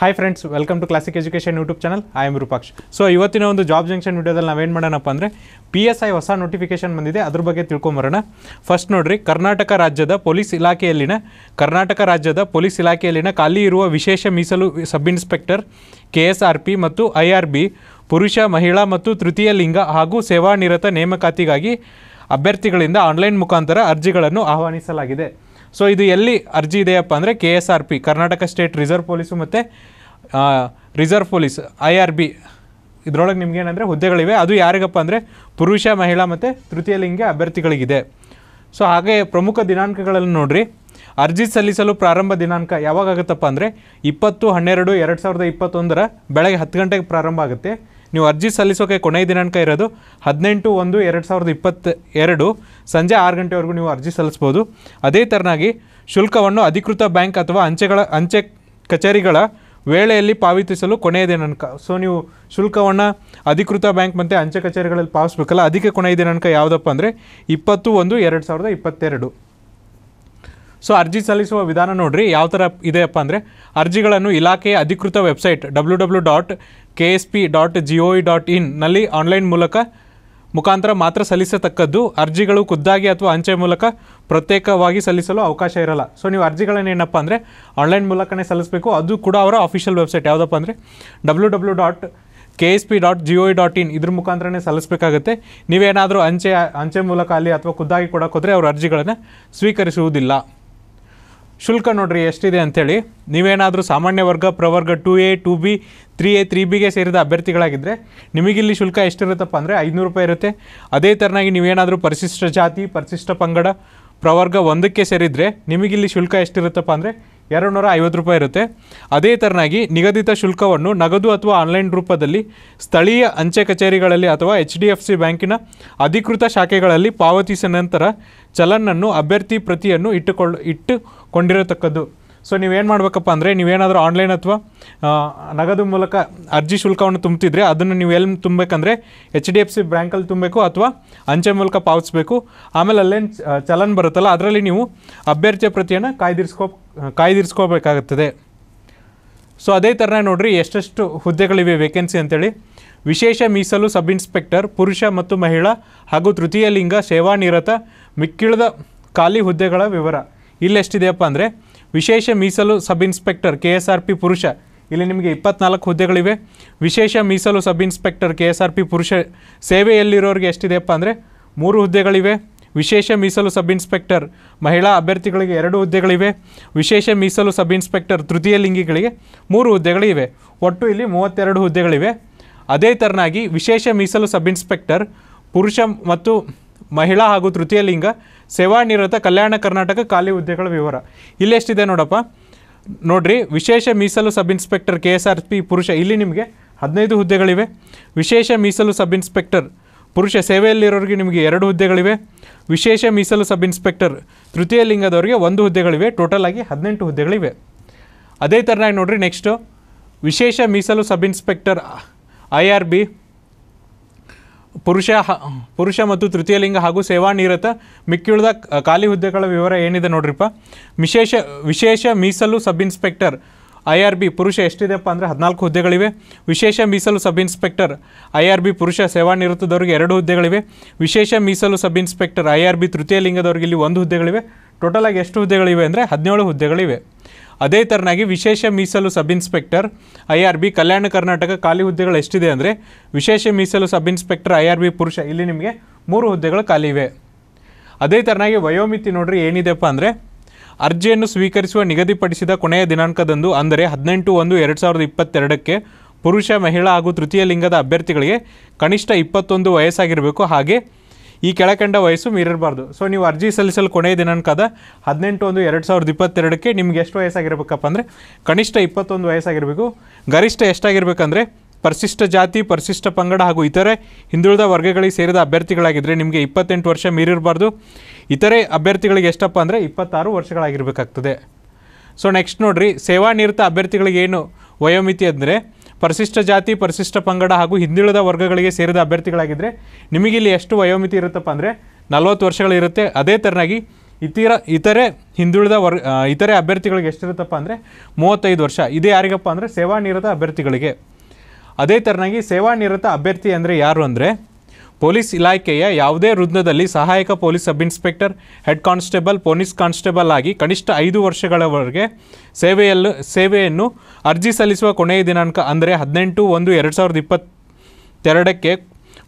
hi friends welcome to classic education YouTube channel I am Rupaksh so ಇವತ್ತಿನ ಒಂದು job junction ವೀಡಿಯೋದಲ್ಲಿ ನಾವೇನು ಮಾಡೋಣಪ್ಪ ಅಂದರೆ ಪಿ ಎಸ್ ಐ ಹೊಸ ನೋಟಿಫಿಕೇಶನ್ ಬಂದಿದೆ ಅದ್ರ ಬಗ್ಗೆ ತಿಳ್ಕೊಂಬರೋಣ ಫಸ್ಟ್ ನೋಡಿರಿ ಕರ್ನಾಟಕ ರಾಜ್ಯದ ಪೊಲೀಸ್ ಇಲಾಖೆಯಲ್ಲಿನ ಕರ್ನಾಟಕ ರಾಜ್ಯದ ಪೊಲೀಸ್ ಇಲಾಖೆಯಲ್ಲಿನ ಖಾಲಿ ಇರುವ ವಿಶೇಷ ಮೀಸಲು sub inspector K S R P ಮತ್ತು ಐ ಆರ್ ಬಿ ಪುರುಷ ಮಹಿಳಾ ಮತ್ತು ತೃತೀಯ ಲಿಂಗ ಹಾಗೂ ಸೇವಾನಿರತ ನೇಮಕಾತಿಗಾಗಿ ಅಭ್ಯರ್ಥಿಗಳಿಂದ ಆನ್ಲೈನ್ ಮುಖಾಂತರ ಅರ್ಜಿಗಳನ್ನು ಆಹ್ವಾನಿಸಲಾಗಿದೆ ಸೊ ಇದು ಎಲ್ಲಿ ಅರ್ಜಿ ಇದೆಯಪ್ಪ ಅಂದರೆ K S R P Karnataka state reserve police ಮತ್ತು reserve police I R B ಇದರೊಳಗೆ ನಿಮಗೇನಂದರೆ ಹುದ್ದೆಗಳಿವೆ ಅದು ಯಾರಿಗಪ್ಪ ಅಂದರೆ ಪುರುಷ ಮಹಿಳಾ ಮತ್ತು ತೃತೀಯ ಲಿಂಗ ಅಭ್ಯರ್ಥಿಗಳಿಗಿದೆ ಸೊ ಹಾಗೆ ಪ್ರಮುಖ ದಿನಾಂಕಗಳನ್ನು ನೋಡಿರಿ ಅರ್ಜಿ ಸಲ್ಲಿಸಲು ಪ್ರಾರಂಭ ದಿನಾಂಕ ಯಾವಾಗ ಆಗುತ್ತಪ್ಪ ಅಂದರೆ ಇಪ್ಪತ್ತು ಹನ್ನೆರಡು ಎರಡು ಸಾವಿರದ ಇಪ್ಪತ್ತೊಂದರ ಬೆಳಗ್ಗೆ ಹತ್ತು ಗಂಟೆಗೆ ಪ್ರಾರಂಭ ಆಗುತ್ತೆ ನೀವು ಅರ್ಜಿ ಸಲ್ಲಿಸೋಕೆ ಕೊನೆಯ ದಿನಾಂಕ ಇರೋದು ಹದಿನೆಂಟು ಒಂದು ಎರಡು ಸಾವಿರದ ಇಪ್ಪತ್ತ ಎರಡು ಸಂಜೆ ಆರು ಗಂಟೆವರೆಗೂ ನೀವು ಅರ್ಜಿ ಸಲ್ಲಿಸ್ಬೋದು ಅದೇ ಥರನಾಗಿ ಶುಲ್ಕವನ್ನು ಅಧಿಕೃತ ಬ್ಯಾಂಕ್ ಅಥವಾ ಅಂಚೆಗಳ ಅಂಚೆ ಕಚೇರಿಗಳ ವೇಳೆಯಲ್ಲಿ ಪಾವತಿಸಲು ಕೊನೆಯ ದಿನಾಂಕ ಸೊ ನೀವು ಶುಲ್ಕವನ್ನು ಅಧಿಕೃತ ಬ್ಯಾಂಕ್ ಮತ್ತು ಅಂಚೆ ಕಚೇರಿಗಳಲ್ಲಿ ಪಾವತಿಸ್ಬೇಕಲ್ಲ ಅದಕ್ಕೆ ಕೊನೆಯ ದಿನಾಂಕ ಯಾವುದಪ್ಪ ಅಂದರೆ ಇಪ್ಪತ್ತು ಒಂದು ಎರಡು ಸಾವಿರದ ಇಪ್ಪತ್ತೆರಡು ಸೊ ಅರ್ಜಿ ಸಲ್ಲಿಸುವ ವಿಧಾನ ನೋಡ್ರಿ ಯಾವ ಥರ ಇದೆಯಪ್ಪ ಅಂದರೆ ಅರ್ಜಿಗಳನ್ನು ಇಲಾಖೆಯ ಅಧಿಕೃತ website W W dot K S P dot G O E dot ಇನ್ನಲ್ಲಿ ಆನ್ಲೈನ್ ಮೂಲಕ ಮುಖಾಂತರ ಮಾತ್ರ ಸಲ್ಲಿಸತಕ್ಕದ್ದು ಅರ್ಜಿಗಳು ಖುದ್ದಾಗಿ ಅಥವಾ ಅಂಚೆ ಮೂಲಕ ಪ್ರತ್ಯೇಕವಾಗಿ ಸಲ್ಲಿಸಲು ಅವಕಾಶ ಇರಲ್ಲ ಸೊ ನೀವು ಅರ್ಜಿಗಳನ್ನು ಏನಪ್ಪ ಅಂದರೆ ಆನ್ಲೈನ್ ಮೂಲಕನೇ ಸಲ್ಲಿಸಬೇಕು ಅದು ಕೂಡ ಅವರ ಅಫಿಷಿಯಲ್ ವೆಬ್ಸೈಟ್ ಯಾವುದಪ್ಪ ಅಂದರೆ W W dot K S P dot G O dot in ಇದ್ರ ಮುಖಾಂತರನೇ ಸಲ್ಲಿಸಬೇಕಾಗುತ್ತೆ ನೀವೇನಾದರೂ ಅಂಚೆ ಅಂಚೆ ಮೂಲಕ ಅಲ್ಲಿ ಅಥವಾ ಖುದ್ದಾಗಿ ಕೊಡೋಕ್ಕೋದ್ರೆ ಅವ್ರ ಅರ್ಜಿಗಳನ್ನು ಸ್ವೀಕರಿಸುವುದಿಲ್ಲ ಶುಲ್ಕ ನೋಡ್ರಿ ಎಷ್ಟಿದೆ ಅಂಥೇಳಿ ನೀವೇನಾದರೂ ಸಾಮಾನ್ಯ ವರ್ಗ ಪ್ರವರ್ಗ two A two B three A three ಬಿಗೆ ಸೇರಿದ ಅಭ್ಯರ್ಥಿಗಳಾಗಿದ್ದರೆ ನಿಮಗಿಲ್ಲಿ ಶುಲ್ಕ ಎಷ್ಟಿರುತ್ತಪ್ಪ ಅಂದರೆ ಐದುನೂರು ರೂಪಾಯಿ ಇರುತ್ತೆ ಅದೇ ಥರನಾಗಿ ನೀವೇನಾದರೂ ಪರಿಶಿಷ್ಟ ಜಾತಿ ಪರಿಶಿಷ್ಟ ಪಂಗಡ ಪ್ರವರ್ಗ ಒಂದಕ್ಕೆ ಸೇರಿದರೆ ನಿಮಗಿಲ್ಲಿ ಶುಲ್ಕ ಎಷ್ಟಿರುತ್ತಪ್ಪ ಅಂದರೆ ಎರಡು ನೂರ ಐವತ್ತು ರೂಪಾಯಿ ಇರುತ್ತೆ ಅದೇ ಥರನಾಗಿ ನಿಗದಿತ ಶುಲ್ಕವನ್ನು ನಗದು ಅಥವಾ ಆನ್ಲೈನ್ ರೂಪದಲ್ಲಿ ಸ್ಥಳೀಯ ಅಂಚೆ ಕಚೇರಿಗಳಲ್ಲಿ ಅಥವಾ ಎಚ್ ಡಿ ಎಫ್ ಸಿ ಬ್ಯಾಂಕಿನ ಅಧಿಕೃತ ಶಾಖೆಗಳಲ್ಲಿ ಪಾವತಿಸಿದ ನಂತರ ಚಲನನ್ನು ಅಭ್ಯರ್ಥಿ ಪ್ರತಿಯನ್ನು ಇಟ್ಟುಕೊಳ್ಳ ಇಟ್ಟುಕೊಂಡಿರತಕ್ಕದ್ದು ಸೊ ನೀವೇನು ಮಾಡಬೇಕಪ್ಪ ಅಂದರೆ ನೀವೇನಾದರೂ ಆನ್ಲೈನ್ ಅಥವಾ ನಗದು ಮೂಲಕ ಅರ್ಜಿ ಶುಲ್ಕವನ್ನು ತುಂಬ್ತಿದ್ರೆ ಅದನ್ನು ನೀವು ಎಲ್ಲಿ ತುಂಬಬೇಕಂದ್ರೆ ಎಚ್ ಡಿ ಎಫ್ ಸಿ ಬ್ಯಾಂಕಲ್ಲಿ ತುಂಬಬೇಕು ಅಥವಾ ಅಂಚೆ ಮೂಲಕ ಪಾವತಿಸಬೇಕು ಆಮೇಲೆ ಅಲ್ಲೇನು ಚಲನ್ ಬರುತ್ತಲ್ಲ ಅದರಲ್ಲಿ ನೀವು ಅಭ್ಯರ್ಥಿಯ ಪ್ರತಿಯನ್ನು ಕಾಯ್ದಿರಿಸ್ಕೋ ಕಾಯ್ದಿರಿಸ್ಕೋಬೇಕಾಗುತ್ತದೆ ಸೊ ಅದೇ ಥರನೇ ನೋಡಿರಿ ಎಷ್ಟೆಷ್ಟು ಹುದ್ದೆಗಳಿವೆ ವೇಕೆನ್ಸಿ ಅಂತೇಳಿ ವಿಶೇಷ ಮೀಸಲು ಸಬ್ ಇನ್ಸ್ಪೆಕ್ಟರ್ ಪುರುಷ ಮತ್ತು ಮಹಿಳಾ ಹಾಗೂ ತೃತೀಯ ಲಿಂಗ ಸೇವಾನಿರತ ಮಿಕ್ಕಿಳಿದ ಖಾಲಿ ಹುದ್ದೆಗಳ ವಿವರ ಇಲ್ಲೆಷ್ಟಿದೆಯಪ್ಪ ಅಂದರೆ ವಿಶೇಷ ಮೀಸಲು sub inspector K S R P ಪುರುಷ ಇಲ್ಲಿ ನಿಮಗೆ ಇಪ್ಪತ್ನಾಲ್ಕು ಹುದ್ದೆಗಳಿವೆ ವಿಶೇಷ ಮೀಸಲು sub inspector K S R P ಪುರುಷ ಸೇವೆಯಲ್ಲಿರೋರಿಗೆ ಎಷ್ಟಿದೆಯಪ್ಪ ಅಂದರೆ ಮೂರು ಹುದ್ದೆಗಳಿವೆ ವಿಶೇಷ ಮೀಸಲು ಸಬ್ ಇನ್ಸ್ಪೆಕ್ಟರ್ ಮಹಿಳಾ ಅಭ್ಯರ್ಥಿಗಳಿಗೆ ಎರಡು ಹುದ್ದೆಗಳಿವೆ ವಿಶೇಷ ಮೀಸಲು ಸಬ್ ಇನ್ಸ್ಪೆಕ್ಟರ್ ತೃತೀಯ ಲಿಂಗಿಗಳಿಗೆ ಮೂರು ಹುದ್ದೆಗಳಿವೆ ಒಟ್ಟು ಇಲ್ಲಿ ಮೂವತ್ತೆರಡು ಹುದ್ದೆಗಳಿವೆ ಅದೇ ಥರನಾಗಿ ವಿಶೇಷ ಮೀಸಲು ಸಬ್ ಇನ್ಸ್ಪೆಕ್ಟರ್ ಪುರುಷ ಮತ್ತು ಮಹಿಳಾ ಹಾಗೂ ತೃತೀಯ ಲಿಂಗ ಸೇವಾನಿರತ ಕಲ್ಯಾಣ ಕರ್ನಾಟಕ ಖಾಲಿ ಹುದ್ದೆಗಳ ವಿವರ ಇಲ್ಲೆಷ್ಟಿದೆ ನೋಡಪ್ಪ ನೋಡ್ರಿ ವಿಶೇಷ ಮೀಸಲು sub inspector K S R P ಪುರುಷ ಇಲ್ಲಿ ನಿಮಗೆ ಹದಿನೈದು ಹುದ್ದೆಗಳಿವೆ ವಿಶೇಷ ಮೀಸಲು ಸಬ್ ಇನ್ಸ್ಪೆಕ್ಟರ್ ಪುರುಷ ಸೇವೆಯಲ್ಲಿರೋರಿಗೆ ನಿಮಗೆ ಎರಡು ಹುದ್ದೆಗಳಿವೆ ವಿಶೇಷ ಮೀಸಲು ಸಬ್ ಇನ್ಸ್ಪೆಕ್ಟರ್ ತೃತೀಯ ಲಿಂಗದವರಿಗೆ ಒಂದು ಹುದ್ದೆಗಳಿವೆ ಟೋಟಲ್ ಆಗಿ ಹದಿನೆಂಟು ಹುದ್ದೆಗಳಿವೆ ಅದೇ ಥರನಾಗಿ ನೋಡಿರಿ ನೆಕ್ಸ್ಟು ವಿಶೇಷ ಮೀಸಲು sub inspector I R B ಪುರುಷ ಪುರುಷ ಮತ್ತು ತೃತೀಯ ಲಿಂಗ ಹಾಗೂ ಸೇವಾನಿರತ ಮಿಕ್ಕಿಳಿದ ಖಾಲಿ ಹುದ್ದೆಗಳ ವಿವರ ಏನಿದೆ ನೋಡ್ರಿಪ್ಪ ವಿಶೇಷ ವಿಶೇಷ ಮೀಸಲು sub inspector I R B ಪುರುಷ ಅಪ್ಪ ಅಂದರೆ ಹದಿನಾಲ್ಕು ಹುದ್ದೆಗಳಿವೆ ವಿಶೇಷ ಮೀಸಲು sub inspector I R B ಪುರುಷ ಸೇವಾನಿವೃತ್ತದವರಿಗೆ ಎರಡು ಹುದ್ದೆಗಳಿವೆ ವಿಶೇಷ ಮೀಸಲು sub inspector I R B ತೃತೀಯ ಲಿಂಗದವರಿಗೆ ಇಲ್ಲಿ ಒಂದು ಹುದ್ದೆಗಳಿವೆ ಟೋಟಲಾಗಿ ಎಷ್ಟು ಹುದ್ದೆಗಳಿವೆ ಅಂದರೆ ಹದಿನೇಳು ಹುದ್ದೆಗಳಿವೆ ಅದೇ ಥರನಾಗಿ ವಿಶೇಷ ಮೀಸಲು sub inspector I R B Kalyana Karnataka ಖಾಲಿ ಹುದ್ದೆಗಳು ಎಷ್ಟಿದೆ ಅಂದರೆ ವಿಶೇಷ ಮೀಸಲು sub inspector I R B ಪುರುಷ ಇಲ್ಲಿ ನಿಮಗೆ ಮೂರು ಹುದ್ದೆಗಳು ಖಾಲಿ ಇವೆ ಅದೇ ಥರನಾಗಿ ವಯೋಮಿತಿ ನೋಡ್ರಿ ಏನಿದೆಪ್ಪ ಅಂದರೆ ಅರ್ಜಿಯನ್ನು ಸ್ವೀಕರಿಸುವ ನಿಗದಿಪಡಿಸಿದ ಕೊನೆಯ ದಿನಾಂಕದಂದು ಅಂದರೆ ಹದಿನೆಂಟು ಒಂದು ಎರಡು ಸಾವಿರದ ಇಪ್ಪತ್ತೆರಡಕ್ಕೆ ಪುರುಷ ಮಹಿಳಾ ಹಾಗೂ ತೃತೀಯ ಲಿಂಗದ ಅಭ್ಯರ್ಥಿಗಳಿಗೆ ಕನಿಷ್ಠ ಇಪ್ಪತ್ತೊಂದು ವಯಸ್ಸಾಗಿರಬೇಕು ಹಾಗೆ ಈ ಕೆಳಕಂಡ ವಯಸ್ಸು ಮೀರಿರಬಾರ್ದು ಸೊ ನೀವು ಅರ್ಜಿ ಸಲ್ಲಿಸಲು ಕೊನೆಯ ದಿನಾಂಕದ ಹದಿನೆಂಟು ಒಂದು ಎರಡು ಸಾವಿರದ ಇಪ್ಪತ್ತೆರಡಕ್ಕೆ ನಿಮ್ಗೆ ಎಷ್ಟು ವಯಸ್ಸಾಗಿರಬೇಕಪ್ಪ ಅಂದರೆ ಕನಿಷ್ಠ ಇಪ್ಪತ್ತೊಂದು ವಯಸ್ಸಾಗಿರಬೇಕು ಗರಿಷ್ಠ ಎಷ್ಟಾಗಿರ್ಬೇಕಂದ್ರೆ ಪರಿಶಿಷ್ಟ ಜಾತಿ ಪರಿಶಿಷ್ಟ ಪಂಗಡ ಹಾಗೂ ಇತರೆ ಹಿಂದುಳಿದ ವರ್ಗಗಳಿಗೆ ಸೇರಿದ ಅಭ್ಯರ್ಥಿಗಳಾಗಿದ್ದರೆ ನಿಮಗೆ ಇಪ್ಪತ್ತೆಂಟು ವರ್ಷ ಮೀರಿರಬಾರ್ದು ಇತರೆ ಅಭ್ಯರ್ಥಿಗಳಿಗೆ ಎಷ್ಟಪ್ಪ ಅಂದರೆ ಇಪ್ಪತ್ತಾರು ವರ್ಷಗಳಾಗಿರಬೇಕಾಗ್ತದೆ ಸೊ ನೆಕ್ಸ್ಟ್ ನೋಡಿರಿ ಸೇವಾನಿರತ ಅಭ್ಯರ್ಥಿಗಳಿಗೆ ಏನು ವಯೋಮಿತಿ ಅಂದರೆ ಪರಿಶಿಷ್ಟ ಜಾತಿ ಪರಿಶಿಷ್ಟ ಪಂಗಡ ಹಾಗೂ ಹಿಂದುಳಿದ ವರ್ಗಗಳಿಗೆ ಸೇರಿದ ಅಭ್ಯರ್ಥಿಗಳಾಗಿದ್ದರೆ ನಿಮಗಿಲ್ಲಿ ಎಷ್ಟು ವಯೋಮಿತಿ ಇರುತ್ತಪ್ಪ ಅಂದರೆ ನಲ್ವತ್ತು ವರ್ಷಗಳಿರುತ್ತೆ ಅದೇ ಥರನಾಗಿ ಇತರ ಇತರೆ ಹಿಂದುಳಿದ ವರ್ ಇತರೆ ಅಭ್ಯರ್ಥಿಗಳಿಗೆ ಎಷ್ಟಿರುತ್ತಪ್ಪ ಅಂದರೆ ಮೂವತ್ತೈದು ವರ್ಷ ಇದು ಯಾರಿಗಪ್ಪ ಅಂದರೆ ಸೇವಾನಿರತ ಅಭ್ಯರ್ಥಿಗಳಿಗೆ ಅದೇ ಥರನಾಗಿ ಸೇವಾನಿರತ ಅಭ್ಯರ್ಥಿ ಅಂದರೆ ಯಾರು ಅಂದರೆ ಪೊಲೀಸ್ ಇಲಾಖೆಯ ಯಾವುದೇ ವೃಂದದಲ್ಲಿ ಸಹಾಯಕ police sub inspector head constable police constable ಆಗಿ ಕನಿಷ್ಠ ಐದು ವರ್ಷಗಳವರೆಗೆ ಸೇವೆಯಲ್ಲೂ ಸೇವೆಯನ್ನು ಅರ್ಜಿ ಸಲ್ಲಿಸುವ ಕೊನೆಯ ದಿನಾಂಕ ಅಂದರೆ ಹದಿನೆಂಟು ಒಂದು ಎರಡು ಸಾವಿರದ ಇಪ್ಪತ್ತೆರಡಕ್ಕೆ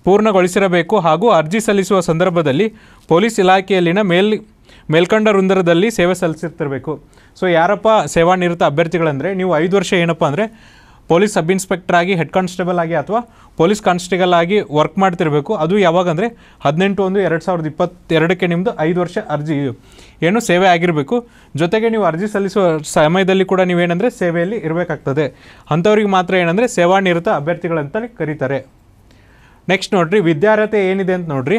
ಪೂರ್ಣಗೊಳಿಸಿರಬೇಕು ಹಾಗೂ ಅರ್ಜಿ ಸಲ್ಲಿಸುವ ಸಂದರ್ಭದಲ್ಲಿ ಪೊಲೀಸ್ ಇಲಾಖೆಯಲ್ಲಿನ ಮೇಲ್ ಮೇಲ್ಕಂಡ ವೃಂದರದಲ್ಲಿ ಸೇವೆ ಸಲ್ಲಿಸಿರ್ತಿರಬೇಕು ಸೊ ಯಾರಪ್ಪ ಸೇವಾನಿರತ ಅಭ್ಯರ್ಥಿಗಳಂದರೆ ನೀವು ಐದು ವರ್ಷ ಏನಪ್ಪ ಅಂದರೆ ಪೊಲೀಸ್ ಸಬ್ ಇನ್ಸ್ಪೆಕ್ಟರ್ ಆಗಿ ಹೆಡ್ ಕಾನ್ಸ್ಟೇಬಲ್ ಆಗಿ ಅಥವಾ ಪೊಲೀಸ್ ಕಾನ್ಸ್ಟೇಬಲ್ ಆಗಿ ವರ್ಕ್ ಮಾಡ್ತಿರಬೇಕು ಅದು ಯಾವಾಗಂದರೆ ಹದಿನೆಂಟು ಒಂದು ಎರಡು ಸಾವಿರದ ಇಪ್ಪತ್ತೆರಡಕ್ಕೆ ನಿಮ್ಮದು ಐದು ವರ್ಷ ಅರ್ಜಿ ಏನು ಸೇವೆ ಆಗಿರಬೇಕು ಜೊತೆಗೆ ನೀವು ಅರ್ಜಿ ಸಲ್ಲಿಸುವ ಸಮಯದಲ್ಲಿ ಕೂಡ ನೀವೇನೆಂದರೆ ಸೇವೆಯಲ್ಲಿ ಇರಬೇಕಾಗ್ತದೆ ಅಂಥವ್ರಿಗೆ ಮಾತ್ರ ಏನಂದರೆ ಸೇವಾನಿರತ ಅಭ್ಯರ್ಥಿಗಳಂತಲೇ ಕರೀತಾರೆ ನೆಕ್ಸ್ಟ್ ನೋಡಿರಿ ವಿದ್ಯಾರ್ಹತೆ ಏನಿದೆ ಅಂತ ನೋಡಿರಿ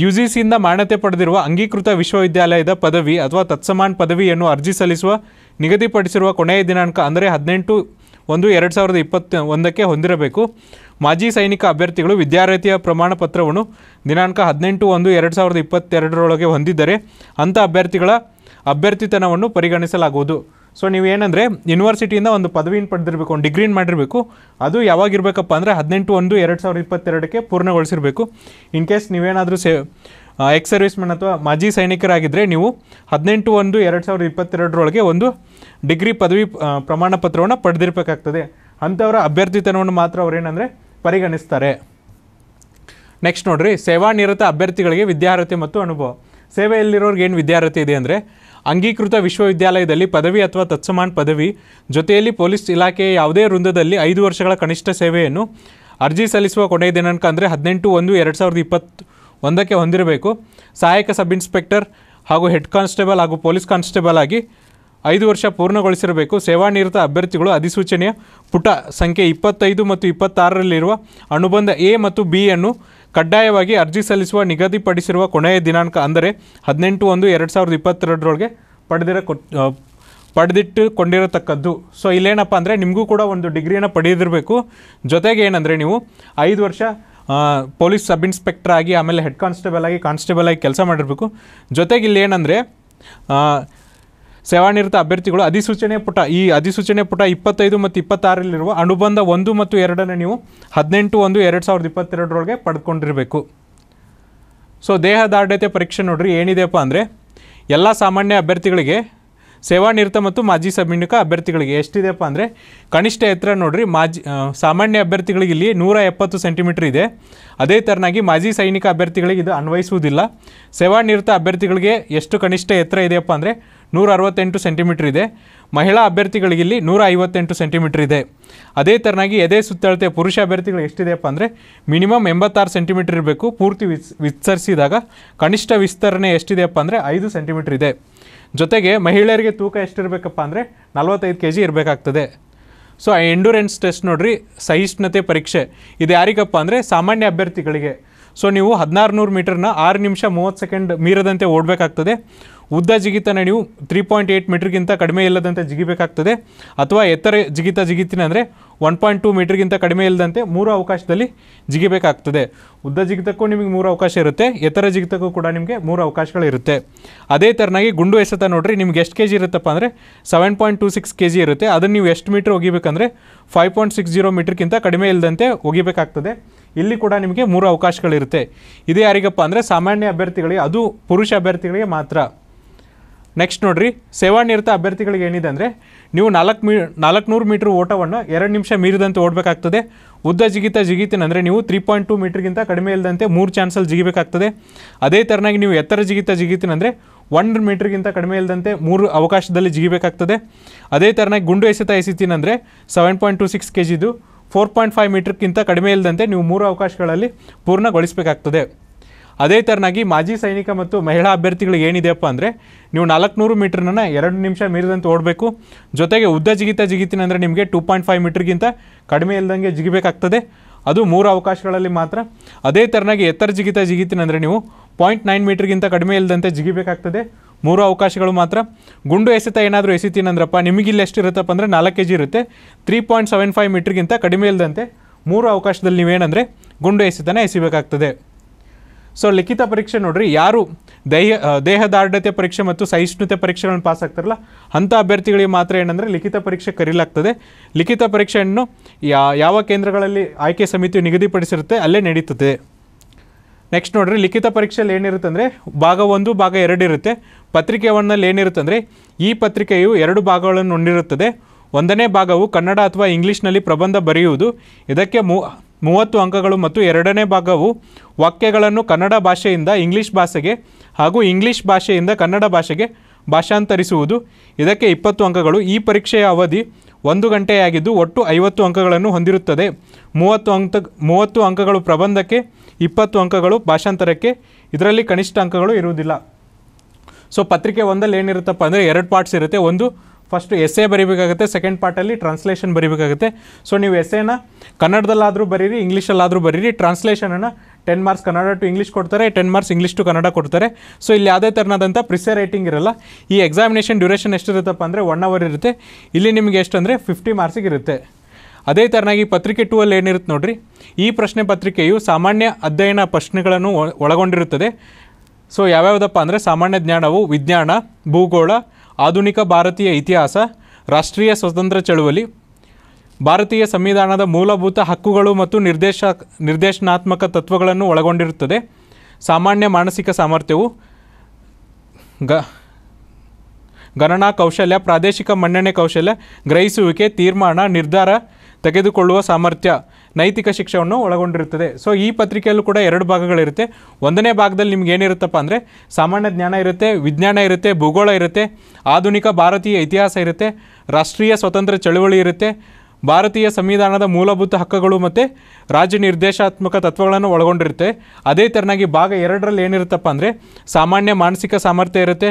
ಯು ಜಿ ಸಿಯಿಂದ ಮಾನ್ಯತೆ ಪಡೆದಿರುವ ಅಂಗೀಕೃತ ವಿಶ್ವವಿದ್ಯಾಲಯದ ಪದವಿ ಅಥವಾ ತತ್ಸಮಾನ್ ಪದವಿಯನ್ನು ಅರ್ಜಿ ಸಲ್ಲಿಸುವ ನಿಗದಿಪಡಿಸಿರುವ ಕೊನೆಯ ದಿನಾಂಕ ಅಂದರೆ ಹದಿನೆಂಟು ಒಂದು ಎರಡು ಸಾವಿರದ ಇಪ್ಪತ್ತ ಒಂದಕ್ಕೆ ಹೊಂದಿರಬೇಕು ಮಾಜಿ ಸೈನಿಕ ಅಭ್ಯರ್ಥಿಗಳು ವಿದ್ಯಾರ್ಥಿಯ ಪ್ರಮಾಣ ಪತ್ರವನ್ನು ದಿನಾಂಕ ಹದಿನೆಂಟು ಒಂದು ಎರಡು ಸಾವಿರದ ಇಪ್ಪತ್ತೆರಡರೊಳಗೆ ಹೊಂದಿದ್ದರೆ ಅಂಥ ಅಭ್ಯರ್ಥಿಗಳ ಅಭ್ಯರ್ಥಿತನವನ್ನು ಪರಿಗಣಿಸಲಾಗುವುದು ಸೊ ನೀವೇನೆಂದರೆ ಯೂನಿವರ್ಸಿಟಿಯಿಂದ ಒಂದು ಪದವಿಯನ್ನು ಪಡೆದಿರಬೇಕು ಒಂದು ಡಿಗ್ರಿನ ಮಾಡಿರಬೇಕು ಅದು ಯಾವಾಗಿರಬೇಕಪ್ಪ ಅಂದರೆ ಹದಿನೆಂಟು ಒಂದು ಎರಡು ಸಾವಿರದ ಇಪ್ಪತ್ತೆರಡಕ್ಕೆ ಪೂರ್ಣಗೊಳಿಸಿರಬೇಕು ಇನ್ ಕೇಸ್ ನೀವೇನಾದರೂ ಸೇ ಎಕ್ಸ್ ಸರ್ವಿಸ್ಮೆನ್ ಅಥವಾ ಮಾಜಿ ಸೈನಿಕರಾಗಿದ್ದರೆ ನೀವು ಹದಿನೆಂಟು ಒಂದು ಎರಡು ಸಾವಿರದ ಇಪ್ಪತ್ತೆರಡರೊಳಗೆ ಒಂದು ಡಿಗ್ರಿ ಪದವಿ ಪ್ರಮಾಣ ಪತ್ರವನ್ನು ಪಡೆದಿರಬೇಕಾಗ್ತದೆ ಅಂಥವರ ಅಭ್ಯರ್ಥಿತನವನ್ನು ಮಾತ್ರ ಅವರೇನೆಂದರೆ ಪರಿಗಣಿಸ್ತಾರೆ ನೆಕ್ಸ್ಟ್ ನೋಡಿರಿ ಸೇವಾನಿರತ ಅಭ್ಯರ್ಥಿಗಳಿಗೆ ವಿದ್ಯಾರ್ಹತೆ ಮತ್ತು ಅನುಭವ ಸೇವೆಯಲ್ಲಿರೋರ್ಗೆ ಏನು ವಿದ್ಯಾರ್ಹತೆ ಇದೆ ಅಂದರೆ ಅಂಗೀಕೃತ ವಿಶ್ವವಿದ್ಯಾಲಯದಲ್ಲಿ ಪದವಿ ಅಥವಾ ತತ್ಸಮಾನ ಪದವಿ ಜೊತೆಯಲ್ಲಿ ಪೊಲೀಸ್ ಇಲಾಖೆಯ ಯಾವುದೇ ವೃಂದದಲ್ಲಿ ಐದು ವರ್ಷಗಳ ಕನಿಷ್ಠ ಸೇವೆಯನ್ನು ಅರ್ಜಿ ಸಲ್ಲಿಸುವ ಕೊನೆಯ ದಿನಾಂಕ ಅಂದರೆ ಹದಿನೆಂಟು ಒಂದು ಎರಡು ಸಾವಿರದ ಇಪ್ಪತ್ತು ಒಂದಕ್ಕೆ ಹೊಂದಿರಬೇಕು ಸಹಾಯಕ ಸಬ್ ಇನ್ಸ್ಪೆಕ್ಟರ್ ಹಾಗೂ ಹೆಡ್ ಕಾನ್ಸ್ಟೇಬಲ್ ಹಾಗೂ ಪೊಲೀಸ್ ಕಾನ್ಸ್ಟೇಬಲ್ ಆಗಿ ಐದು ವರ್ಷ ಪೂರ್ಣಗೊಳಿಸಿರಬೇಕು ಸೇವಾನಿರತ ಅಭ್ಯರ್ಥಿಗಳು ಅಧಿಸೂಚನೆಯ ಪುಟ ಸಂಖ್ಯೆ ಇಪ್ಪತ್ತೈದು ಮತ್ತು ಇಪ್ಪತ್ತಾರರಲ್ಲಿರುವ ಅನುಬಂಧ ಎ ಮತ್ತು ಬಿ ಅನ್ನು ಕಡ್ಡಾಯವಾಗಿ ಅರ್ಜಿ ಸಲ್ಲಿಸುವ ನಿಗದಿಪಡಿಸಿರುವ ಕೊನೆಯ ದಿನಾಂಕ ಅಂದರೆ ಹದಿನೆಂಟು ಒಂದು ಎರಡು ಸಾವಿರದ ಇಪ್ಪತ್ತೆರಡರೊಳಗೆ ಪಡೆದಿರೋ ಕೊ ಪಡೆದಿಟ್ಟುಕೊಂಡಿರತಕ್ಕದ್ದು ಸೊ ಇಲ್ಲೇನಪ್ಪ ಅಂದರೆ ನಿಮಗೂ ಕೂಡ ಒಂದು ಡಿಗ್ರಿಯನ್ನು ಪಡೆದಿರಬೇಕು ಜೊತೆಗೆ ಏನಂದರೆ ನೀವು ಐದು ವರ್ಷ ಪೊಲೀಸ್ ಸಬ್ ಇನ್ಸ್ಪೆಕ್ಟರ್ ಆಗಿ ಆಮೇಲೆ ಹೆಡ್ ಕಾನ್ಸ್ಟೇಬಲ್ ಆಗಿ ಕಾನ್ಸ್ಟೇಬಲ್ ಆಗಿ ಕೆಲಸ ಮಾಡಿರಬೇಕು ಜೊತೆಗೆ ಇಲ್ಲೇನೆಂದರೆ ಸೇವಾನಿರತ ಅಭ್ಯರ್ಥಿಗಳು ಅಧಿಸೂಚನೆ ಪುಟ ಈ ಅಧಿಸೂಚನೆ ಪುಟ ಇಪ್ಪತ್ತೈದು ಮತ್ತು ಇಪ್ಪತ್ತಾರಲ್ಲಿರುವ ಅನುಬಂಧ ಒಂದು ಮತ್ತು ಎರಡನ್ನು ನೀವು ಹದಿನೆಂಟು ಒಂದು ಎರಡು ಸಾವಿರದ ಇಪ್ಪತ್ತೆರಡರೊಳಗೆ ಪಡ್ಕೊಂಡಿರಬೇಕು ಸೊ ದೇಹದಾರ್ಢ್ಯತೆ ಪರೀಕ್ಷೆ ನೋಡ್ರಿ ಏನಿದೆಯಪ್ಪ ಅಂದರೆ ಎಲ್ಲ ಸಾಮಾನ್ಯ ಅಭ್ಯರ್ಥಿಗಳಿಗೆ ಸೇವಾನಿರತ ಮತ್ತು ಮಾಜಿ ಸಮ್ಮಿಣಿಕ ಅಭ್ಯರ್ಥಿಗಳಿಗೆ ಎಷ್ಟಿದೆಯಪ್ಪ ಅಂದರೆ ಕನಿಷ್ಠ ಎತ್ತರ ನೋಡ್ರಿ ಮಾಜಿ ಸಾಮಾನ್ಯ ಅಭ್ಯರ್ಥಿಗಳಿಗೆ ಇಲ್ಲಿ ನೂರ ಎಪ್ಪತ್ತು ಸೆಂಟಿಮೀಟ್ರ್ ಇದೆ ಅದೇ ಥರನಾಗಿ ಮಾಜಿ ಸೈನಿಕ ಅಭ್ಯರ್ಥಿಗಳಿಗೆ ಇದು ಅನ್ವಯಿಸುವುದಿಲ್ಲ ಸೇವಾನಿರತ ಅಭ್ಯರ್ಥಿಗಳಿಗೆ ಎಷ್ಟು ಕನಿಷ್ಠ ಎತ್ತರ ಇದೆಯಪ್ಪ ಅಂದರೆ ನೂರ ಅರವತ್ತೆಂಟು ಸೆಂಟಿಮೀಟ್ರ್ ಇದೆ ಮಹಿಳಾ ಅಭ್ಯರ್ಥಿಗಳಿಗೆ ಇಲ್ಲಿ ನೂರ ಐವತ್ತೆಂಟು ಸೆಂಟಿಮೀಟ್ರ್ ಇದೆ ಅದೇ ಥರನಾಗಿ ಎದೆ ಸುತ್ತಳತೆ ಪುರುಷ ಅಭ್ಯರ್ಥಿಗಳು ಎಷ್ಟಿದೆಯಪ್ಪ ಅಂದರೆ ಮಿನಿಮಮ್ ಎಂಬತ್ತಾರು ಸೆಂಟಿಮೀಟ್ರ್ ಇರಬೇಕು ಪೂರ್ತಿ ವಿಸ್ ವಿಸ್ತರಿಸಿದಾಗ ಕನಿಷ್ಠ ವಿಸ್ತರಣೆ ಎಷ್ಟಿದೆಯಪ್ಪ ಅಂದರೆ ಐದು ಸೆಂಟಿಮೀಟ್ರ್ ಇದೆ ಜೊತೆಗೆ ಮಹಿಳೆಯರಿಗೆ ತೂಕ ಎಷ್ಟಿರಬೇಕಪ್ಪ ಅಂದರೆ ನಲವತ್ತೈದು ಕೆ ಜಿ ಇರಬೇಕಾಗ್ತದೆ ಸೊ ಎಂಡೂರೆನ್ಸ್ ಟೆಸ್ಟ್ ನೋಡಿರಿ ಸಹಿಷ್ಣುತೆ ಪರೀಕ್ಷೆ ಇದು ಯಾರಿಗಪ್ಪ ಅಂದರೆ ಸಾಮಾನ್ಯ ಅಭ್ಯರ್ಥಿಗಳಿಗೆ ಸೊ ನೀವು ಹದಿನಾರು ನೂರು ಮೀಟರ್ನ ಆರು ನಿಮಿಷ ಮೂವತ್ತು ಸೆಕೆಂಡ್ ಮೀರದಂತೆ ಓಡಬೇಕಾಗ್ತದೆ ಉದ್ದ ಜಿಗಿತನ ನೀವು ತ್ರೀ ಪಾಯಿಂಟ್ ಏಯ್ಟ್ ಮೀಟ್ರಿಗಿಂತ ಕಡಿಮೆ ಇಲ್ಲದಂತೆ ಜಿಗಿಬೇಕಾಗ್ತದೆ ಅಥವಾ ಎತ್ತರ ಜಿಗಿತ ಜಿಗಿತಿನ ಅಂದರೆ ಒನ್ ಪಾಯಿಂಟ್ ಟು ಮೀಟ್ರ್ಗಿಂತ ಕಡಿಮೆ ಇಲ್ಲದಂತೆ ಮೂರು ಅವಕಾಶದಲ್ಲಿ ಜಿಗಿಬೇಕಾಗ್ತದೆ ಉದ್ದ ಜಿಗಿತಕ್ಕೂ ನಿಮಗೆ ಮೂರು ಅವಕಾಶ ಇರುತ್ತೆ ಎತ್ತರ ಜಿಗಿತಕ್ಕೂ ಕೂಡ ನಿಮಗೆ ಮೂರು ಅವಕಾಶಗಳಿರುತ್ತೆ ಅದೇ ಥರನಾಗಿ ಗುಂಡು ಎಸೆತ ನೋಡಿರಿ ನಿಮ್ಗೆ ಎಷ್ಟು ಕೆ ಜಿ ಇರುತ್ತಪ್ಪ ಅಂದರೆ seven point two six K G ಇರುತ್ತೆ ಅದನ್ನು ನೀವು ಎಷ್ಟು ಮೀಟ್ರ್ ಒಗಿಬೇಕಂದ್ರೆ ಫೈವ್ ಪಾಯಿಂಟ್ ಸಿಕ್ಸ್ ಜೀರೋ ಮೀಟ್ರ್ಗಿಂತ ಕಡಿಮೆ ಇಲ್ಲದಂತೆ ಒಗಿಬೇಕಾಗ್ತದೆ ಇಲ್ಲಿ ಕೂಡ ನಿಮಗೆ ಮೂರು ಅವಕಾಶಗಳಿರುತ್ತೆ ಇದು ಯಾರಿಗಪ್ಪ ಅಂದರೆ ಸಾಮಾನ್ಯ ಅಭ್ಯರ್ಥಿಗಳಿಗೆ ಅದು ಪುರುಷ ಅಭ್ಯರ್ಥಿಗಳಿಗೆ ಮಾತ್ರ ನೆಕ್ಸ್ಟ್ ನೋಡಿರಿ ಸೇವಾನಿರತ ಅಭ್ಯರ್ಥಿಗಳಿಗೆ ಏನಿದೆ ಅಂದರೆ ನೀವು ನಾಲ್ಕು ಮೀ ನಾಲ್ಕುನೂರು ಮೀಟ್ರ್ ಓಟವನ್ನು ಎರಡು ನಿಮಿಷ ಮೀರಿದಂತೆ ಓಡಬೇಕಾಗ್ತದೆ ಉದ್ದ ಜಿಗಿತ ಜಿಗಿತಿನಂದರೆ ನೀವು ತ್ರೀ ಪಾಯಿಂಟ್ ಟು ಮೀಟ್ರಿಗಿಂತ ಕಡಿಮೆ ಇಲ್ಲದಂತೆ ಮೂರು ಚಾನ್ಸಲ್ಲಿ ಜಿಗಿಬೇಕಾಗ್ತದೆ ಅದೇ ಥರನಾಗಿ ನೀವು ಎತ್ತರ ಜಿಗಿತ ಜಿಗಿತೀನಂದರೆ ಒನ್ ಮೀಟ್ರ್ಗಿಂತ ಕಡಿಮೆ ಇಲ್ಲದಂತೆ ಮೂರು ಅವಕಾಶದಲ್ಲಿ ಜಿಗಿಬೇಕಾಗ್ತದೆ ಅದೇ ಥರನಾಗಿ ಗುಂಡು ಎಸೆತ ಎಸಿತೀನಂದರೆ seven point two six K ಜಿದು ಫೋರ್ ಪಾಯಿಂಟ್ ಫೈವ್ ಮೀಟ್ರ್ಗಿಂತ ಕಡಿಮೆ ಇಲ್ಲದಂತೆ ನೀವು ಮೂರು ಅವಕಾಶಗಳಲ್ಲಿ ಪೂರ್ಣಗೊಳಿಸಬೇಕಾಗ್ತದೆ ಅದೇ ಥರನಾಗಿ ಮಾಜಿ ಸೈನಿಕ ಮತ್ತು ಮಹಿಳಾ ಅಭ್ಯರ್ಥಿಗಳಿಗೆ ಏನಿದೆಯಪ್ಪ ಅಂದರೆ ನೀವು ನಾಲ್ಕುನೂರು ಮೀಟ್ರನ್ನ ಎರಡು ನಿಮಿಷ ಮೀರಿದಂತೆ ಓಡಬೇಕು ಜೊತೆಗೆ ಉದ್ದ ಜಿಗಿತ ಜಿಗಿತಿನ ಅಂದರೆ ನಿಮಗೆ ಟೂ ಪಾಯಿಂಟ್ ಫೈವ್ ಮೀಟ್ರ್ಗಿಂತ ಕಡಿಮೆ ಇಲ್ಲದಂಗೆ ಜಿಗಿಬೇಕಾಗ್ತದೆ ಅದು ಮೂರು ಅವಕಾಶಗಳಲ್ಲಿ ಮಾತ್ರ ಅದೇ ಥರನಾಗಿ ಎತ್ತರ ಜಿಗಿತ ಜಿಗಿತಿನ ಅಂದರೆ ನೀವು ಪಾಯಿಂಟ್ ನೈನ್ ಮೀಟ್ರ್ಗಿಂತ ಕಡಿಮೆ ಇಲ್ಲದಂತೆ ಜಿಗಿಬೇಕಾಗ್ತದೆ ಮೂರು ಅವಕಾಶಗಳು ಮಾತ್ರ ಗುಂಡು ಎಸೆತ ಏನಾದರೂ ನಿಮಗೆ ಅಂದ್ರಪ್ಪ ಎಷ್ಟು ಇರುತ್ತಪ್ಪ ಅಂದರೆ ನಾಲ್ಕು ಕೆ ಜಿ ಇರುತ್ತೆ ತ್ರೀ ಪಾಯಿಂಟ್ ಸೆವೆನ್ ಫೈವ್ ಮೀಟ್ರ್ಗಿಂತ ಕಡಿಮೆ ಇಲ್ಲದಂತೆ ಮೂರು ಅವಕಾಶದಲ್ಲಿ ನೀವೇನಂದರೆ ಗುಂಡು ಎಸೆತನ ಎಸಿಬೇಕಾಗ್ತದೆ ಸೊ ಲಿಖಿತ ಪರೀಕ್ಷೆ ನೋಡ್ರಿ ಯಾರು ದೇಹ ದೇಹದಾರ್ಢತೆ ಪರೀಕ್ಷೆ ಮತ್ತು ಸಹಿಷ್ಣುತೆ ಪರೀಕ್ಷೆಗಳನ್ನು ಪಾಸ್ ಆಗ್ತಾರಲ್ಲ ಅಂಥ ಅಭ್ಯರ್ಥಿಗಳಿಗೆ ಮಾತ್ರ ಏನಂದರೆ ಲಿಖಿತ ಪರೀಕ್ಷೆ ಕರೀಲಾಗ್ತದೆ ಲಿಖಿತ ಪರೀಕ್ಷೆಯನ್ನು ಯಾವ ಕೇಂದ್ರಗಳಲ್ಲಿ ಆಯ್ಕೆ ಸಮಿತಿಯು ನಿಗದಿಪಡಿಸಿರುತ್ತೆ ಅಲ್ಲೇ ನಡೀತದೆ ನೆಕ್ಸ್ಟ್ ನೋಡ್ರಿ ಲಿಖಿತ ಪರೀಕ್ಷೆಯಲ್ಲಿ ಏನಿರುತ್ತೆ ಅಂದರೆ ಭಾಗ ಒಂದು ಭಾಗ ಎರಡು ಇರುತ್ತೆ ಪತ್ರಿಕೆ ಒಂದಲ್ಲಿ ಏನಿರುತ್ತೆ ಈ ಪತ್ರಿಕೆಯು ಎರಡು ಭಾಗಗಳನ್ನು ಹೊಂದಿರುತ್ತದೆ ಒಂದನೇ ಭಾಗವು ಕನ್ನಡ ಅಥವಾ ಇಂಗ್ಲೀಷ್ನಲ್ಲಿ ಪ್ರಬಂಧ ಬರೆಯುವುದು ಇದಕ್ಕೆ ಮೂ ಮೂವತ್ತು ಅಂಕಗಳು ಮತ್ತು ಎರಡನೇ ಭಾಗವು ವಾಕ್ಯಗಳನ್ನು ಕನ್ನಡ ಭಾಷೆಯಿಂದ ಇಂಗ್ಲೀಷ್ ಭಾಷೆಗೆ ಹಾಗೂ ಇಂಗ್ಲೀಷ್ ಭಾಷೆಯಿಂದ ಕನ್ನಡ ಭಾಷೆಗೆ ಭಾಷಾಂತರಿಸುವುದು ಇದಕ್ಕೆ ಇಪ್ಪತ್ತು ಅಂಕಗಳು ಈ ಪರೀಕ್ಷೆಯ ಅವಧಿ ಒಂದು ಗಂಟೆಯಾಗಿದ್ದು ಒಟ್ಟು ಐವತ್ತು ಅಂಕಗಳನ್ನು ಹೊಂದಿರುತ್ತದೆ ಮೂವತ್ತು ಅಂಕ ಮೂವತ್ತು ಅಂಕಗಳು ಪ್ರಬಂಧಕ್ಕೆ ಇಪ್ಪತ್ತು ಅಂಕಗಳು ಭಾಷಾಂತರಕ್ಕೆ ಇದರಲ್ಲಿ ಕನಿಷ್ಠ ಅಂಕಗಳು ಇರುವುದಿಲ್ಲ ಸೊ ಪತ್ರಿಕೆ ಒಂದಲ್ಲಿ ಏನಿರುತ್ತಪ್ಪ ಅಂದರೆ ಎರಡು ಪಾರ್ಟ್ಸ್ ಇರುತ್ತೆ ಒಂದು ಎಸ್ ಎ ಬರೀಬೇಕಾಗುತ್ತೆ ಸೆಕೆಂಡ್ ಪಾರ್ಟಲ್ಲಿ ಟ್ರಾನ್ಸ್ಲೇಷನ್ ಬರೀಬೇಕಾಗುತ್ತೆ ಸೊ ನೀವು ಎನ ಕನ್ನಡದಲ್ಲಾದರೂ ಬರೀರಿ ಇಂಗ್ಲೀಷಲ್ಲಾದರೂ ಬರೀರಿ ಟ್ರಾನ್ಸ್ಲೇಷನನ್ನು ten marks Kannada to English ಕೊಡ್ತಾರೆ ten marks English to Kannada ಕೊಡ್ತಾರೆ ಸೊ ಇಲ್ಲಿ ಯಾವುದೇ ಥರನಾದಂಥ ಪ್ರಿಸೆ ರೇಟಿಂಗ್ ಇರಲ್ಲ ಈ ಎಕ್ಸಾಮಿನೇಷನ್ ಡ್ಯೂರೇಷನ್ ಎಷ್ಟಿರುತ್ತಪ್ಪ ಅಂದರೆ ಒನ್ ಅವರ್ ಇರುತ್ತೆ ಇಲ್ಲಿ ನಿಮಗೆ ಎಷ್ಟು ಫಿಫ್ಟಿ ಮಾರ್ಕ್ಸಿಗೆ ಇರುತ್ತೆ ಅದೇ ಥರನಾಗಿ ಪತ್ರಿಕೆ ಟೂ ಅಲ್ಲಿ ಏನಿರುತ್ತೆ ನೋಡಿರಿ ಈ ಪ್ರಶ್ನೆ ಪತ್ರಿಕೆಯು ಸಾಮಾನ್ಯ ಅಧ್ಯಯನ ಪ್ರಶ್ನೆಗಳನ್ನು ಒಳಗೊಂಡಿರುತ್ತದೆ ಸೊ ಯಾವ್ಯಾವುದಪ್ಪ ಅಂದರೆ ಸಾಮಾನ್ಯ ಜ್ಞಾನವು ವಿಜ್ಞಾನ ಭೂಗೋಳ ಆಧುನಿಕ ಭಾರತೀಯ ಇತಿಹಾಸ ರಾಷ್ಟ್ರೀಯ ಸ್ವತಂತ್ರ ಚಳುವಳಿ ಭಾರತೀಯ ಸಂವಿಧಾನದ ಮೂಲಭೂತ ಹಕ್ಕುಗಳು ಮತ್ತು ನಿರ್ದೇಶ ನಿರ್ದೇಶನಾತ್ಮಕ ತತ್ವಗಳನ್ನು ಒಳಗೊಂಡಿರುತ್ತದೆ ಸಾಮಾನ್ಯ ಮಾನಸಿಕ ಸಾಮರ್ಥ್ಯವು ಗ ಗಣನಾ ಕೌಶಲ್ಯ ಪ್ರಾದೇಶಿಕ ಮನ್ನಣೆ ಕೌಶಲ್ಯ ಗ್ರಹಿಸುವಿಕೆ ತೀರ್ಮಾನ ನಿರ್ಧಾರ ತೆಗೆದುಕೊಳ್ಳುವ ಸಾಮರ್ಥ್ಯ ನೈತಿಕ ಶಿಕ್ಷಣವನ್ನು ಒಳಗೊಂಡಿರುತ್ತದೆ ಸೊ ಈ ಪತ್ರಿಕೆಯಲ್ಲೂ ಕೂಡ ಎರಡು ಭಾಗಗಳಿರುತ್ತೆ ಒಂದನೇ ಭಾಗದಲ್ಲಿ ನಿಮ್ಗೆ ಏನಿರುತ್ತಪ್ಪ ಅಂದರೆ ಸಾಮಾನ್ಯ ಜ್ಞಾನ ಇರುತ್ತೆ ವಿಜ್ಞಾನ ಇರುತ್ತೆ ಭೂಗೋಳ ಇರುತ್ತೆ ಆಧುನಿಕ ಭಾರತೀಯ ಇತಿಹಾಸ ಇರುತ್ತೆ ರಾಷ್ಟ್ರೀಯ ಸ್ವತಂತ್ರ ಚಳುವಳಿ ಇರುತ್ತೆ ಭಾರತೀಯ ಸಂವಿಧಾನದ ಮೂಲಭೂತ ಹಕ್ಕುಗಳು ಮತ್ತು ರಾಜ್ಯ ನಿರ್ದೇಶಾತ್ಮಕ ತತ್ವಗಳನ್ನು ಒಳಗೊಂಡಿರುತ್ತೆ ಅದೇ ಥರನಾಗಿ ಭಾಗ ಎರಡರಲ್ಲಿ ಏನಿರುತ್ತಪ್ಪ ಅಂದರೆ ಸಾಮಾನ್ಯ ಮಾನಸಿಕ ಸಾಮರ್ಥ್ಯ ಇರುತ್ತೆ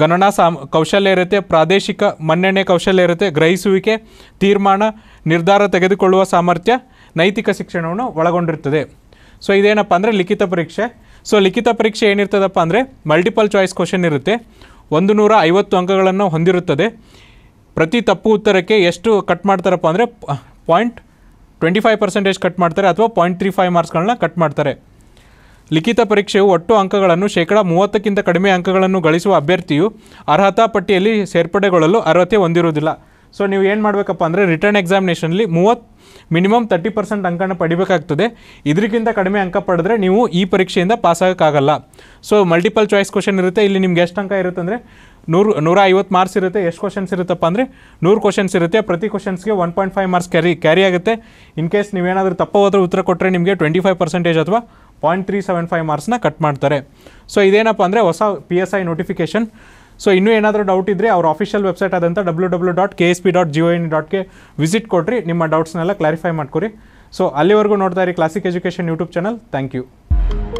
ಗಣನಾ ಸಾಮ ಕೌಶಲ್ಯ ಇರುತ್ತೆ ಪ್ರಾದೇಶಿಕ ಮನ್ನಣೆ ಕೌಶಲ್ಯ ಇರುತ್ತೆ ಗ್ರಹಿಸುವಿಕೆ ತೀರ್ಮಾನ ನಿರ್ಧಾರ ತೆಗೆದುಕೊಳ್ಳುವ ಸಾಮರ್ಥ್ಯ ನೈತಿಕ ಶಿಕ್ಷಣವನ್ನು ಒಳಗೊಂಡಿರ್ತದೆ ಸೊ ಇದೇನಪ್ಪ ಅಂದರೆ ಲಿಖಿತ ಪರೀಕ್ಷೆ ಸೊ ಲಿಖಿತ ಪರೀಕ್ಷೆ ಏನಿರ್ತದಪ್ಪ ಅಂದರೆ ಮಲ್ಟಿಪಲ್ ಚಾಯ್ಸ್ ಕ್ವಶನ್ ಇರುತ್ತೆ ಒಂದು ನೂರ ಐವತ್ತು ಅಂಕಗಳನ್ನು ಹೊಂದಿರುತ್ತದೆ ಪ್ರತಿ ತಪ್ಪು ಉತ್ತರಕ್ಕೆ ಎಷ್ಟು ಕಟ್ ಮಾಡ್ತಾರಪ್ಪ ಅಂದರೆ point twenty five percentage cut ಮಾಡ್ತಾರೆ ಅಥವಾ ಪಾಯಿಂಟ್ ತ್ರೀ ಫೈವ್ ಮಾರ್ಕ್ಸ್ಗಳನ್ನ ಕಟ್ ಮಾಡ್ತಾರೆ ಲಿಖಿತ ಪರೀಕ್ಷೆಯು ಒಟ್ಟು ಅಂಕಗಳನ್ನು ಶೇಕಡಾ ಮೂವತ್ತಕ್ಕಿಂತ ಕಡಿಮೆ ಅಂಕಗಳನ್ನು ಗಳಿಸುವ ಅಭ್ಯರ್ಥಿಯು ಅರ್ಹತಾ ಪಟ್ಟಿಯಲ್ಲಿ ಸೇರ್ಪಡೆಗೊಳ್ಳಲು ಅರ್ಹತೆ ಹೊಂದಿರುವುದಿಲ್ಲ ಸೊ ನೀವು ಏನು ಮಾಡಬೇಕಪ್ಪ ಅಂದರೆ ರಿಟರ್ನ್ ಎಕ್ಸಾಮಿನೇಷನಲ್ಲಿ ಮೂವತ್ತು ಮಿನಿಮಮ್ ತರ್ಟಿ ಪರ್ಸೆಂಟ್ ಅಂಕನ ಪಡಿಬೇಕಾಗ್ತದೆ ಇದಕ್ಕಿಂತ ಕಡಿಮೆ ಅಂಕ ಪಡೆದ್ರೆ ನೀವು ಈ ಪರೀಕ್ಷೆಯಿಂದ pass so multiple choice question ಇರುತ್ತೆ ಇಲ್ಲಿ ನಿಮ್ಗೆ ಎಷ್ಟು ಅಂಕ ಇರುತ್ತೆ ಅಂದರೆ ನೂರು ನೂರ ಐವತ್ತು ಮಾರ್ಕ್ಸ್ ಇರುತ್ತೆ ಎಷ್ಟು ಕ್ವಶನ್ಸ್ ಇರುತ್ತಪ್ಪ ಅಂದರೆ ನೂರು ಕ್ವಶನ್ಸ್ ಇರುತ್ತೆ ಪ್ರತಿ ಕ್ವಶನ್ಸ್ಗೆ one point five marks carry carry ಆಗುತ್ತೆ ಇನ್ ಕೇಸ್ ನೀವೇನಾದರೂ ತಪ್ಪ ಹೋದ್ರೆ ಉತ್ತರ ಕೊಟ್ಟರೆ ನಿಮಗೆ ಟ್ವೆಂಟಿ ಫೈವ್ ಪರ್ಸೆಂಟೇಜ್ ಅಥವಾ ಪಾಯಿಂಟ್ ತ್ರೀ ಸೆವೆನ್ ಫೈವ್ ಮಾರ್ಕ್ಸ್ನ ಕಟ್ ಮಾಡ್ತಾರೆ ಸೊ ಇದೇನಪ್ಪ ಅಂದರೆ ಹೊಸ P S I notification so ಇನ್ನೂ ಏನಾದರೂ ಡೌಟ್ ಇದ್ದರೆ ಅವ್ರ ಆಫಿಷಿಯಲ್ ವೆಬ್ಸೈಟ್ ಆದಂಥ W W dot K S P dot G O N ಡಾಟ್ಗೆ ವಿಸಿಟ್ ಕೊಡ್ರಿ ನಿಮ್ಮ ಡೌಟ್ಸ್ನೆಲ್ಲ ಕ್ಲಾರಿಫೈ ಮಾಡ್ಕೊರಿ ಸೊ ಅಲ್ಲಿವರೆಗೂ ನೋಡ್ತಾ ಇರಿ classic education YouTube channel thank you